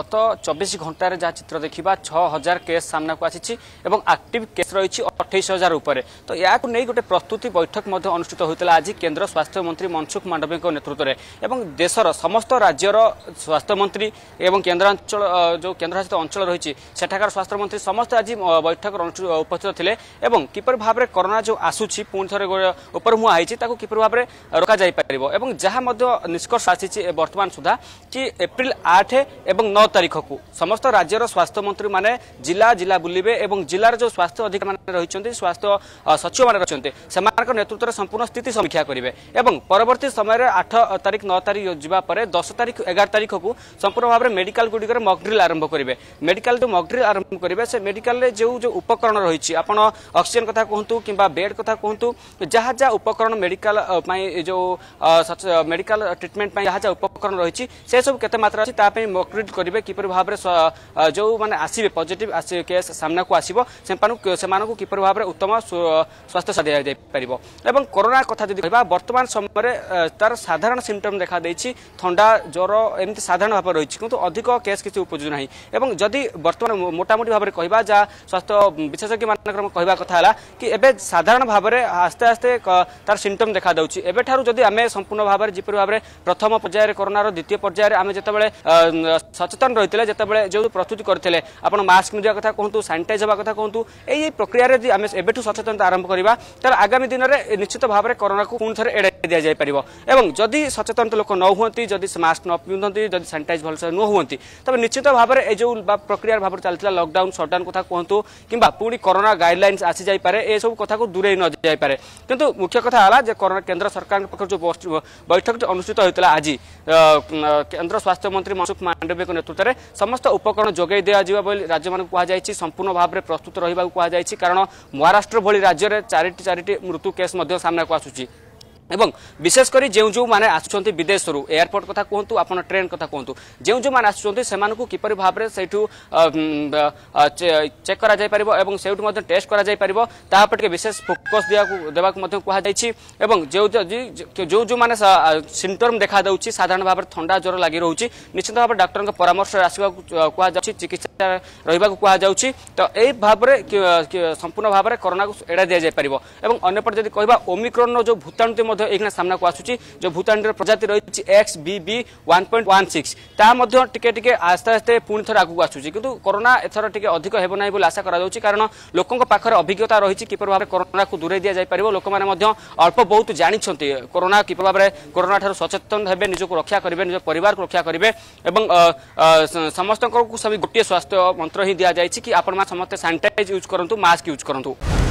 গত চব্বিশ ঘণ্টার যা চিত্র দেখা ছ হাজার কেস সামনা আসিছি এবং আকটিভ কেস রয়েছে অঠেইশ হাজার উপরে তো এ গোটে প্রস্তুতি বৈঠক মধ্যে অনুষ্ঠিত হয়েছিল আজ কেন্দ্র স্বাস্থ্যমন্ত্রী মনসুখ মান্ডবীঙ্ক নেতৃত্বে এবং দেশের সমস্ত রাজ্যর স্বাস্থ্যমন্ত্রী এবং কেন্দ্রাঞ্চল যে কেন্দ্রশাসিত অঞ্চল রয়েছে সেঠাকার স্বাস্থ্যমন্ত্রী সমস্ত আজ বৈঠক উপস্থিত লে এবং কিপর ভাবে করোনা যে আসুছি পুঁথ উপরমুহা হয়েছে তাকে কিপর ভাবে রকা রকাযাইপার এবং যা নিষ্কর্ষ আসিছে বর্তমান সুদ্ধা কি এপ্রিল আট এবং नौ तारीख को समस्त राज्यर स्वास्थ्य मंत्री मैंने जिला जिला बुलवे और जिलार जो स्वास्थ्य अधिकारी रही स्वास्थ्य सचिव मैंने रही से नेतृत्व संपूर्ण स्थिति समीक्षा करेंगे परवर्त समय आठ तारीख नौ तारीख जापर दस तारीख एगार तारीख को संपूर्ण भाव में मेडिकाल गुड़िकर मकड्रिल आरंभ करेंगे मेडिकाल जो मकड्रिल आरंभ करेंगे से मेडिकाल जो जो उपकरण रही आपड़ अक्सीजेन कथा कहतु कि बेड कथा कहतु जहाँ जहाँ उपकरण मेडिकाल जो मेडिकाल ट्रिटमेंट जहाँ जहाँ उपकरण रही से सब केत मात्रा अच्छी मकड्रिल କରିବେ କିପରି ଭାବରେ ଯେଉଁମାନେ ଆସିବେ ପଜିଟିଭ୍ କେସ୍ ସାମ୍ନାକୁ ଆସିବ ସେମାନଙ୍କୁ କିପରି ଭାବରେ ଉତ୍ତମ ସ୍ୱାସ୍ଥ୍ୟସେବା ଦିଆଯାଇପାରିବ ଏବଂ କରୋନା କଥା ଯଦି କହିବା ବର୍ତ୍ତମାନ ସମୟରେ ତାର ସାଧାରଣ ସିମ୍ପଟମ୍ ଦେଖାଦେଇଛି ଥଣ୍ଡା ଜ୍ୱର ଏମିତି ସାଧାରଣ ଭାବରେ ରହିଛି କିନ୍ତୁ ଅଧିକ କେସ୍ କିଛି ଉପୁଜୁ ନାହିଁ ଏବଂ ଯଦି ବର୍ତ୍ତମାନ মোটামুটি ভাবে কহা যা স্বাস্থ্য বিশেষজ্ঞ মানুষ কহা কথা হল কি এবে সাধারণ ভাবে আস্তে আস্তে তার সিমটম দেখা দেউছি এবেঠার যদি আমি সম্পূর্ণ ভাবে যেপরি ভাবে প্রথম পর্যায়ে করোনার দ্বিতীয় পর্যায়ে আমি যেতবে সচেতন সচেতন রয়েছে যেতবে যে প্রস্তুতি করলে আপনার মাস্ক নিজা কথা কুহতু স্যানিটাইজ হওয়া কথা কুহতু এই এই প্রক্রিয়ার যদি আমি এবেঠু সচেতনতা আরম্ভ করা তাহলে আগামী দিনের নিশ্চিত ভাবে করোনাকে পুঁ থে এড়াই দিয়া যাইপার এবং যদি সচেতন লোক ন হুঁতি যদি মাস্ক ন পিঁধতি যদি স্যানিটাইজ ভালসে ন হুঁতি তবে নিশ্চিত ভাবে এই যে প্রক্রিয়ার ভাবে চাল লকডাউন সটডাউন কথা কুহতু কিংবা পুঁ করোনা গাইডলাইন্স আসি যাইপরে এসব কথা দূরেই নযাইপরে কিন্তু মুখ্য কথা হল যে করোনা কেন্দ্র সরকার পক্ষ যে বৈঠকটি অনুষ্ঠিত হয়েছিল আজ কেন্দ্র স্বাস্থ্যমন্ত্রী মনসুখ মান্ডবীয় ନେତୃତ୍ୱରେ ସମସ୍ତ ଉପକରଣ ଯୋଗାଇ ଦିଆଯିବ ବୋଲି ରାଜ୍ୟମାନଙ୍କୁ କୁହାଯାଇଛି ସମ୍ପୂର୍ଣ୍ଣ ଭାବରେ ପ୍ରସ୍ତୁତ ରହିବାକୁ କୁହାଯାଇଛି କାରଣ ମହାରାଷ୍ଟ୍ର ଭଳି ରାଜ୍ୟରେ ଚାରିଟି ଚାରିଟି ମୃତ୍ୟୁ କେସ୍ ମଧ୍ୟ ସାମ୍ନାକୁ ଆସୁଛି এবং বিশেষ করে যে যে আসুচার বিদেশর এয়ারপোর্ট কথা কুহতু আপনার ট্রেন কথা কুহতু যে যে আসুচার সে কিপর ভাবে সেইটু চেক করা যাই যাইপার এবং সেইটু মধ্যে টেস্ট করা যাই যাইপার তা টিকি বিশেষ ফোকস দেওয়া মধ্যে কুহাযাই এবং যে যে সিমটম দেখা দেউছি সাধারণ ভাবে থা জ্বর লাগি রয়েছে নিশ্চিত ভাবে ডাক্তার পরামর্শ আসবা কুহাযাচ্ছে চিকিৎসা রহবা কুহাযাচ্ছে তো এই ভাবে সম্পূর্ণ ভাবে করোনা এড়াই দিয়ে যাই যাইপার এবং অন্যপটে যদি কহা ওমিক্রোন যে ভূতাণুটি ମଧ୍ୟ ଏଇକ୍ଷଣା ସାମ୍ନାକୁ ଆସୁଛି ଯେଉଁ ଭୂତାଣୁର ପ୍ରଜାତି ରହିଛି X B B one point one six ତାହା ମଧ୍ୟ ଟିକେ ଟିକେ ଆସ୍ତେ ଆସ୍ତେ ପୁଣି ଥରେ ଆଗକୁ ଆସୁଛି କିନ୍ତୁ କରୋନା ଏଥର ଟିକେ ଅଧିକ ହେବ ନାହିଁ ବୋଲି ଆଶା କରାଯାଉଛି କାରଣ ଲୋକଙ୍କ ପାଖରେ ଅଭିଜ୍ଞତା ରହିଛି କିପରି ଭାବରେ କରୋନାକୁ ଦୂରେଇ ଦିଆଯାଇପାରିବ ଲୋକମାନେ ମଧ୍ୟ ଅଳ୍ପ ବହୁତ ଜାଣିଛନ୍ତି କରୋନା କିପରି ଭାବରେ କରୋନା ଠାରୁ ସଚେତନ ହେବେ ନିଜକୁ ରକ୍ଷା କରିବେ ନିଜ ପରିବାରକୁ ରକ୍ଷା କରିବେ ଏବଂ ସମସ୍ତଙ୍କୁ ସେମିତି ଗୋଟିଏ ସ୍ୱାସ୍ଥ୍ୟ ମନ୍ତ୍ର ହିଁ ଦିଆଯାଇଛି କି ଆପଣମାନେ ସମସ୍ତେ ସାନିଟାଇଜ୍ ୟୁଜ୍ କରନ୍ତୁ ମାସ୍କ ୟୁଜ୍ କରନ୍ତୁ